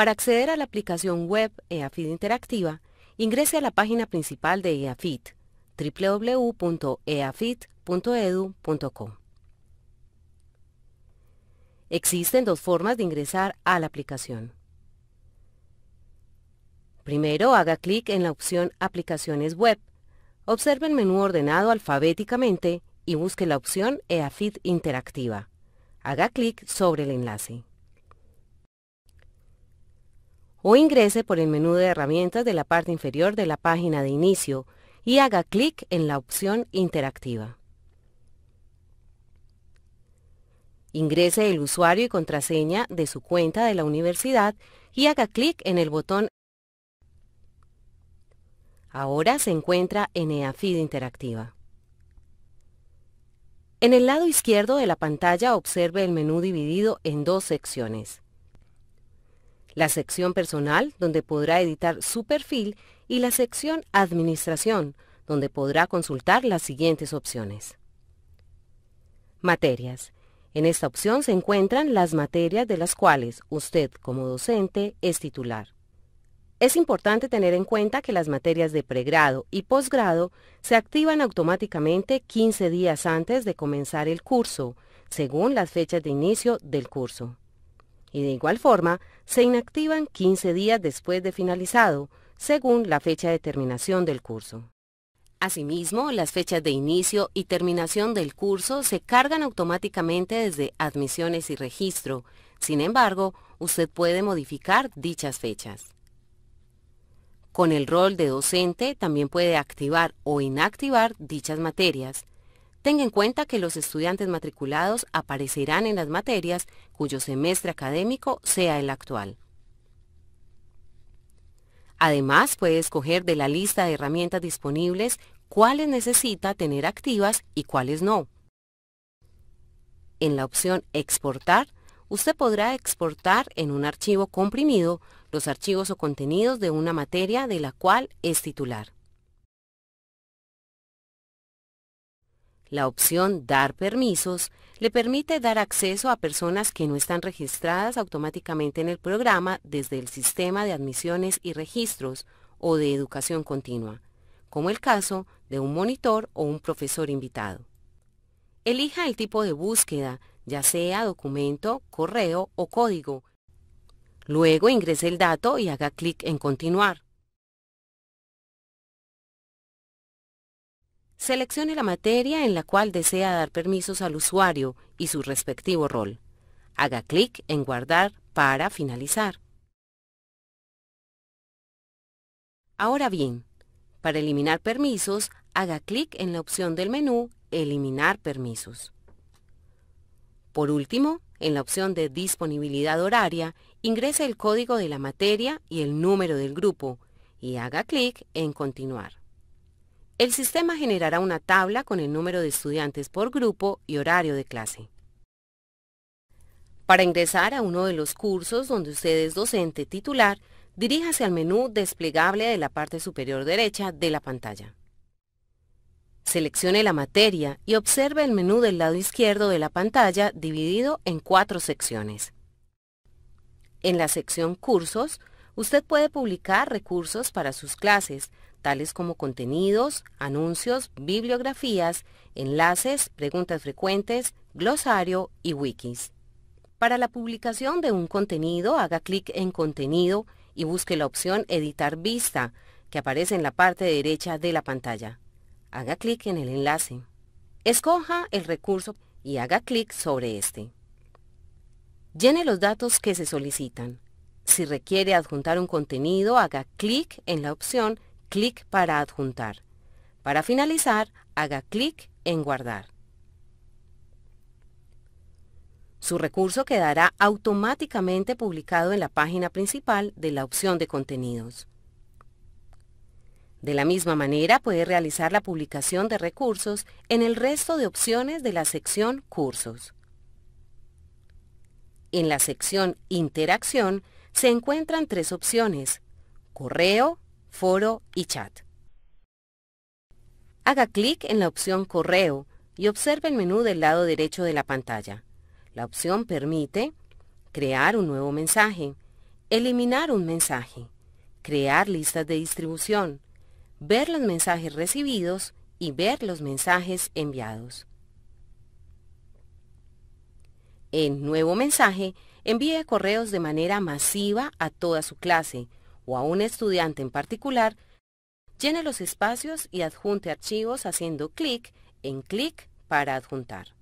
Para acceder a la aplicación web EAFIT Interactiva, ingrese a la página principal de EAFIT, www.eafit.edu.co. Existen dos formas de ingresar a la aplicación. Primero, haga clic en la opción Aplicaciones web. Observe el menú ordenado alfabéticamente y busque la opción EAFIT Interactiva. Haga clic sobre el enlace o ingrese por el menú de herramientas de la parte inferior de la página de inicio y haga clic en la opción interactiva. Ingrese el usuario y contraseña de su cuenta de la universidad y haga clic en el botón Ahora se encuentra en EAFID Interactiva. En el lado izquierdo de la pantalla observe el menú dividido en dos secciones la sección personal, donde podrá editar su perfil, y la sección administración, donde podrá consultar las siguientes opciones. Materias. En esta opción se encuentran las materias de las cuales usted como docente es titular. Es importante tener en cuenta que las materias de pregrado y posgrado se activan automáticamente 15 días antes de comenzar el curso, según las fechas de inicio del curso y de igual forma se inactivan 15 días después de finalizado, según la fecha de terminación del curso. Asimismo, las fechas de inicio y terminación del curso se cargan automáticamente desde admisiones y registro. Sin embargo, usted puede modificar dichas fechas. Con el rol de docente también puede activar o inactivar dichas materias. Tenga en cuenta que los estudiantes matriculados aparecerán en las materias cuyo semestre académico sea el actual. Además, puede escoger de la lista de herramientas disponibles cuáles necesita tener activas y cuáles no. En la opción Exportar, usted podrá exportar en un archivo comprimido los archivos o contenidos de una materia de la cual es titular. La opción Dar permisos le permite dar acceso a personas que no están registradas automáticamente en el programa desde el Sistema de Admisiones y Registros o de Educación Continua, como el caso de un monitor o un profesor invitado. Elija el tipo de búsqueda, ya sea documento, correo o código. Luego ingrese el dato y haga clic en Continuar. Seleccione la materia en la cual desea dar permisos al usuario y su respectivo rol. Haga clic en Guardar para finalizar. Ahora bien, para eliminar permisos, haga clic en la opción del menú Eliminar permisos. Por último, en la opción de Disponibilidad horaria, ingrese el código de la materia y el número del grupo y haga clic en Continuar. El sistema generará una tabla con el número de estudiantes por grupo y horario de clase. Para ingresar a uno de los cursos donde usted es docente titular, diríjase al menú desplegable de la parte superior derecha de la pantalla. Seleccione la materia y observe el menú del lado izquierdo de la pantalla dividido en cuatro secciones. En la sección Cursos, usted puede publicar recursos para sus clases, tales como contenidos, anuncios, bibliografías, enlaces, preguntas frecuentes, glosario y wikis. Para la publicación de un contenido, haga clic en Contenido y busque la opción Editar vista, que aparece en la parte derecha de la pantalla. Haga clic en el enlace. Escoja el recurso y haga clic sobre este. Llene los datos que se solicitan. Si requiere adjuntar un contenido, haga clic en la opción clic para adjuntar. Para finalizar, haga clic en guardar. Su recurso quedará automáticamente publicado en la página principal de la opción de contenidos. De la misma manera puede realizar la publicación de recursos en el resto de opciones de la sección Cursos. En la sección Interacción se encuentran tres opciones, Correo, foro y chat. Haga clic en la opción Correo y observe el menú del lado derecho de la pantalla. La opción permite crear un nuevo mensaje, eliminar un mensaje, crear listas de distribución, ver los mensajes recibidos y ver los mensajes enviados. En Nuevo mensaje, envíe correos de manera masiva a toda su clase, o a un estudiante en particular, llene los espacios y adjunte archivos haciendo clic en clic para adjuntar.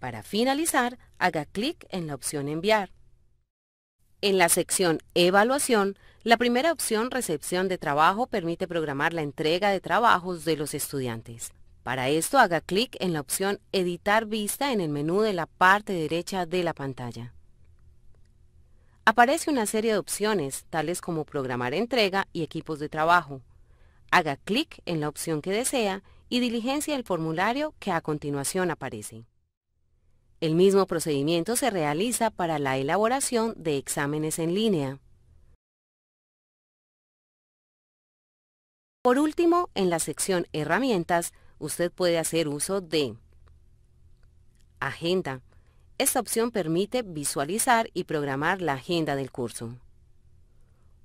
Para finalizar, haga clic en la opción Enviar. En la sección Evaluación, la primera opción Recepción de trabajo permite programar la entrega de trabajos de los estudiantes. Para esto haga clic en la opción Editar vista en el menú de la parte derecha de la pantalla. Aparece una serie de opciones, tales como programar entrega y equipos de trabajo. Haga clic en la opción que desea y diligencia el formulario que a continuación aparece. El mismo procedimiento se realiza para la elaboración de exámenes en línea. Por último, en la sección Herramientas, usted puede hacer uso de Agenda, esta opción permite visualizar y programar la agenda del curso.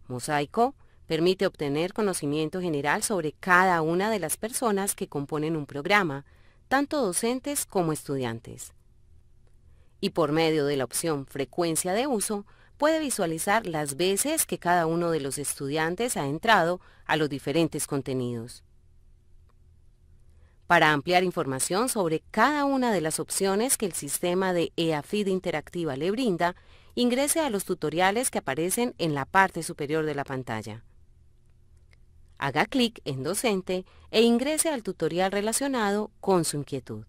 Mosaico permite obtener conocimiento general sobre cada una de las personas que componen un programa, tanto docentes como estudiantes. Y por medio de la opción Frecuencia de uso, puede visualizar las veces que cada uno de los estudiantes ha entrado a los diferentes contenidos. Para ampliar información sobre cada una de las opciones que el sistema de EAFID Interactiva le brinda, ingrese a los tutoriales que aparecen en la parte superior de la pantalla. Haga clic en Docente e ingrese al tutorial relacionado con su inquietud.